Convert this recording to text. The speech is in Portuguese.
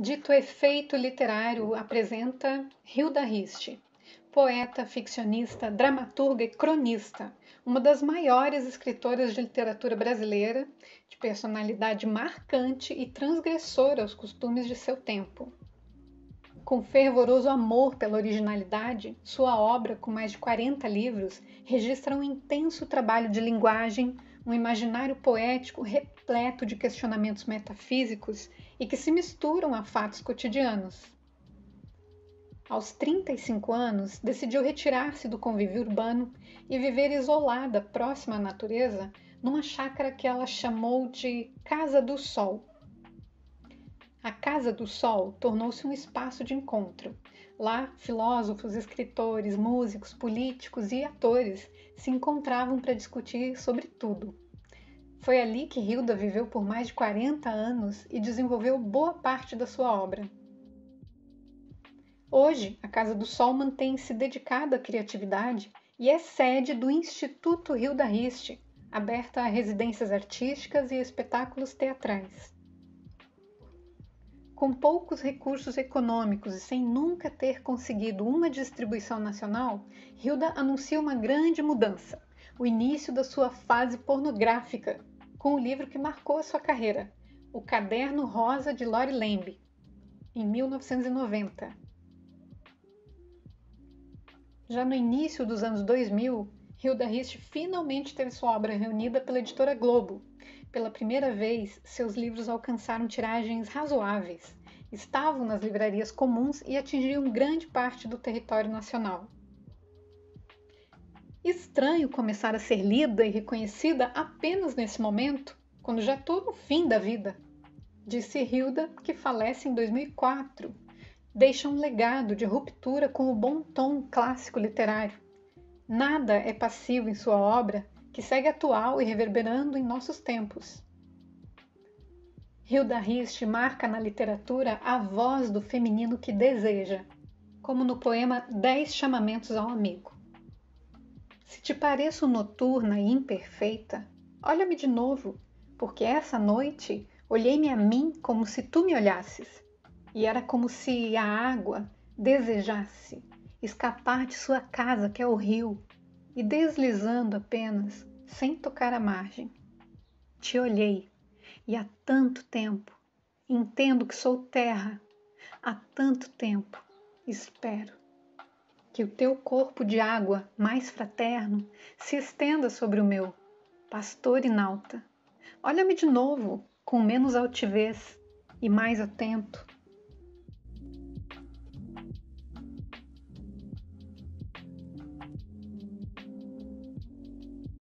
Dito Efeito Literário apresenta Hilda Riste, poeta, ficcionista, dramaturga e cronista, uma das maiores escritoras de literatura brasileira, de personalidade marcante e transgressora aos costumes de seu tempo. Com fervoroso amor pela originalidade, sua obra, com mais de 40 livros, registra um intenso trabalho de linguagem, um imaginário poético repleto de questionamentos metafísicos e que se misturam a fatos cotidianos. Aos 35 anos, decidiu retirar-se do convívio urbano e viver isolada, próxima à natureza, numa chácara que ela chamou de Casa do Sol a Casa do Sol tornou-se um espaço de encontro. Lá, filósofos, escritores, músicos, políticos e atores se encontravam para discutir sobre tudo. Foi ali que Hilda viveu por mais de 40 anos e desenvolveu boa parte da sua obra. Hoje, a Casa do Sol mantém-se dedicada à criatividade e é sede do Instituto Hilda Riste, aberta a residências artísticas e espetáculos teatrais com poucos recursos econômicos e sem nunca ter conseguido uma distribuição nacional, Hilda anuncia uma grande mudança, o início da sua fase pornográfica, com o livro que marcou a sua carreira, O Caderno Rosa de Lori Lembe, em 1990. Já no início dos anos 2000, Hilda Hist finalmente teve sua obra reunida pela editora Globo. Pela primeira vez, seus livros alcançaram tiragens razoáveis, estavam nas livrarias comuns e atingiram grande parte do território nacional. Estranho começar a ser lida e reconhecida apenas nesse momento, quando já estou no fim da vida, disse Hilda, que falece em 2004. Deixa um legado de ruptura com o bom tom clássico literário. Nada é passivo em sua obra que segue atual e reverberando em nossos tempos. Hilda Hist marca na literatura a voz do feminino que deseja, como no poema Dez Chamamentos ao Amigo. Se te pareço noturna e imperfeita, olha-me de novo, porque essa noite olhei-me a mim como se tu me olhasses, e era como se a água desejasse escapar de sua casa, que é o rio, e deslizando apenas, sem tocar a margem. Te olhei, e há tanto tempo entendo que sou terra, há tanto tempo espero que o teu corpo de água mais fraterno se estenda sobre o meu, pastor e nauta, Olha-me de novo, com menos altivez e mais atento,